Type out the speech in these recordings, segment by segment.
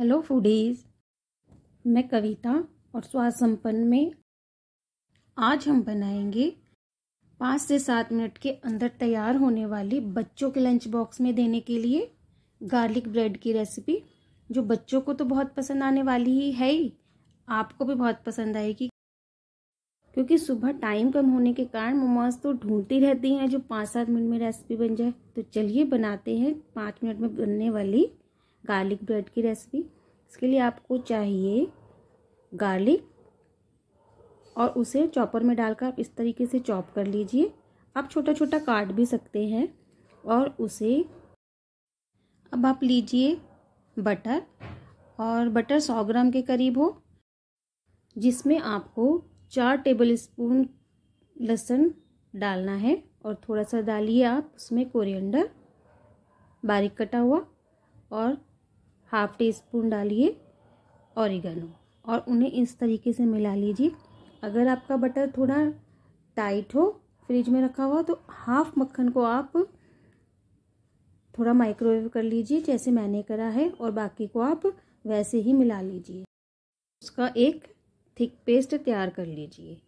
hello foodies मैं कविता और स्वाद संपन्न में आज हम बनाएंगे पाँच से सात मिनट के अंदर तैयार होने वाली बच्चों के लंच बॉक्स में देने के लिए गार्लिक ब्रेड की रेसिपी जो बच्चों को तो बहुत पसंद आने वाली ही है ही आपको भी बहुत पसंद आएगी क्योंकि सुबह टाइम कम होने के कारण मोमोज तो ढूंढती रहती हैं जो पाँच सात मिनट में रेसिपी बन जाए तो चलिए बनाते हैं पाँच मिनट में बनने वाली गार्लिक ब्रेड की रेसिपी इसके लिए आपको चाहिए गार्लिक और उसे चॉपर में डालकर आप इस तरीके से चॉप कर लीजिए आप छोटा छोटा काट भी सकते हैं और उसे अब आप लीजिए बटर और बटर सौ ग्राम के करीब हो जिसमें आपको चार टेबल स्पून लहसुन डालना है और थोड़ा सा डालिए आप उसमें कोरिएंडर बारीक कटा हुआ और हाफ टी स्पून डालिए औरिगनो और उन्हें इस तरीके से मिला लीजिए अगर आपका बटर थोड़ा टाइट हो फ्रिज में रखा हुआ तो हाफ मक्खन को आप थोड़ा माइक्रोवेव कर लीजिए जैसे मैंने करा है और बाकी को आप वैसे ही मिला लीजिए उसका एक थिक पेस्ट तैयार कर लीजिए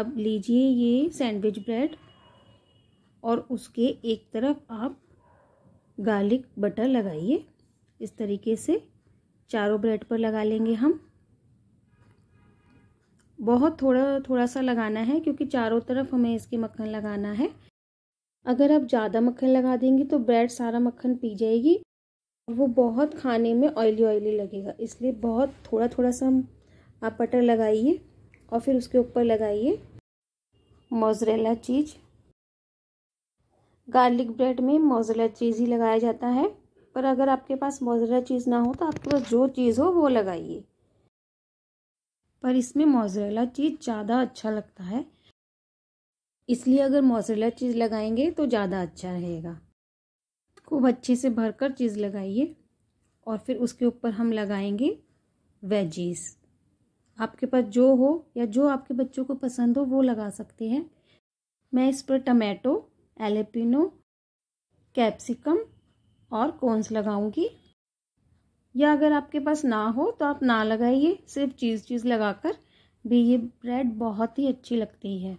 अब लीजिए ये सैंडविच ब्रेड और उसके एक तरफ आप गार्लिक बटर लगाइए इस तरीके से चारों ब्रेड पर लगा लेंगे हम बहुत थोड़ा थोड़ा सा लगाना है क्योंकि चारों तरफ हमें इसके मक्खन लगाना है अगर आप ज़्यादा मक्खन लगा देंगे तो ब्रेड सारा मक्खन पी जाएगी और वो बहुत खाने में ऑयली ऑयली लगेगा इसलिए बहुत थोड़ा थोड़ा सा आप बटर लगाइए और फिर उसके ऊपर लगाइए मोजरेला चीज़ गार्लिक ब्रेड में मोजरेला चीज़ ही लगाया जाता है पर अगर आपके पास मोजरेला चीज़ ना हो तो आपके पास जो चीज़ हो वो लगाइए पर इसमें मोजरेला चीज़ ज़्यादा अच्छा लगता है इसलिए अगर मोजरेला चीज़ लगाएंगे तो ज़्यादा अच्छा रहेगा खूब अच्छे से भरकर चीज़ लगाइए और फिर उसके ऊपर हम लगाएंगे वेजीज़ आपके पास जो हो या जो आपके बच्चों को पसंद हो वो लगा सकते हैं मैं इस पर टमाटो एलेपिनो कैप्सिकम और कोन्स लगाऊंगी या अगर आपके पास ना हो तो आप ना लगाइए सिर्फ चीज़ चीज़ लगाकर भी ये ब्रेड बहुत ही अच्छी लगती है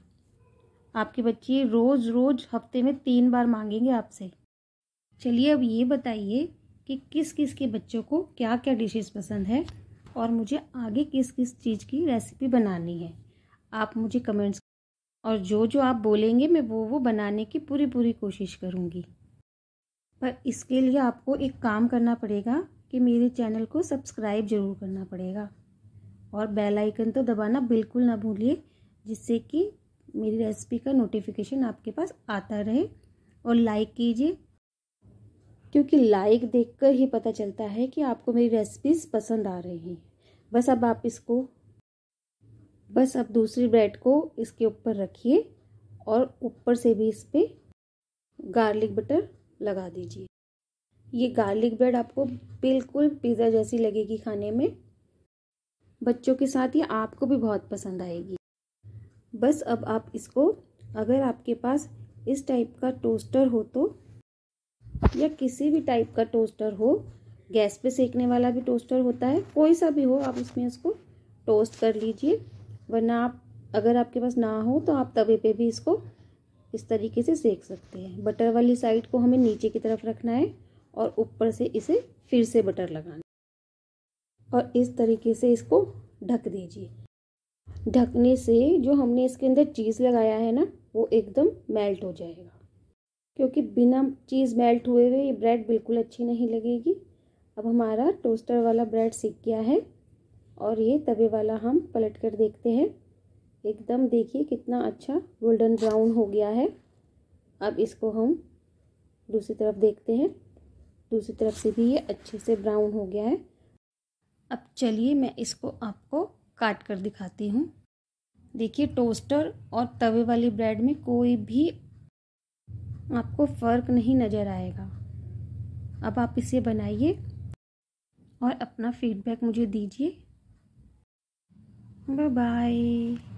आपके बच्चे रोज़ रोज़ हफ्ते में तीन बार मांगेंगे आपसे चलिए अब ये बताइए कि किस किस के बच्चों को क्या क्या डिशेस पसंद है और मुझे आगे किस किस चीज़ की रेसिपी बनानी है आप मुझे कमेंट्स और जो जो आप बोलेंगे मैं वो वो बनाने की पूरी पूरी कोशिश करूँगी पर इसके लिए आपको एक काम करना पड़ेगा कि मेरे चैनल को सब्सक्राइब ज़रूर करना पड़ेगा और बेल आइकन तो दबाना बिल्कुल ना भूलिए जिससे कि मेरी रेसिपी का नोटिफिकेशन आपके पास आता रहे और लाइक कीजिए क्योंकि लाइक देखकर ही पता चलता है कि आपको मेरी रेसिपीज़ पसंद आ रही हैं बस अब आप इसको बस अब दूसरी ब्रेड को इसके ऊपर रखिए और ऊपर से भी इस पर गार्लिक बटर लगा दीजिए ये गार्लिक ब्रेड आपको बिल्कुल पिज़्ज़ा जैसी लगेगी खाने में बच्चों के साथ ये आपको भी बहुत पसंद आएगी बस अब आप इसको अगर आपके पास इस टाइप का टोस्टर हो तो या किसी भी टाइप का टोस्टर हो गैस पे सेकने वाला भी टोस्टर होता है कोई सा भी हो आप उसमें इसको टोस्ट कर लीजिए वरना आप अगर आपके पास ना हो तो आप तवे पे भी इसको इस तरीके से सेक सकते हैं बटर वाली साइड को हमें नीचे की तरफ रखना है और ऊपर से इसे फिर से बटर लगाना और इस तरीके से इसको ढक दीजिए ढकने से जो हमने इसके अंदर चीज़ लगाया है ना वो एकदम मेल्ट हो जाएगा क्योंकि बिना चीज़ मेल्ट हुए हुए ये ब्रेड बिल्कुल अच्छी नहीं लगेगी अब हमारा टोस्टर वाला ब्रेड सीख गया है और ये तवे वाला हम पलट कर देखते हैं एकदम देखिए कितना अच्छा गोल्डन ब्राउन हो गया है अब इसको हम दूसरी तरफ देखते हैं दूसरी तरफ से भी ये अच्छे से ब्राउन हो गया है अब चलिए मैं इसको आपको काट कर दिखाती हूँ देखिए टोस्टर और तवे वाली ब्रेड में कोई भी आपको फ़र्क नहीं नज़र आएगा अब आप इसे बनाइए और अपना फीडबैक मुझे दीजिए बाय बाय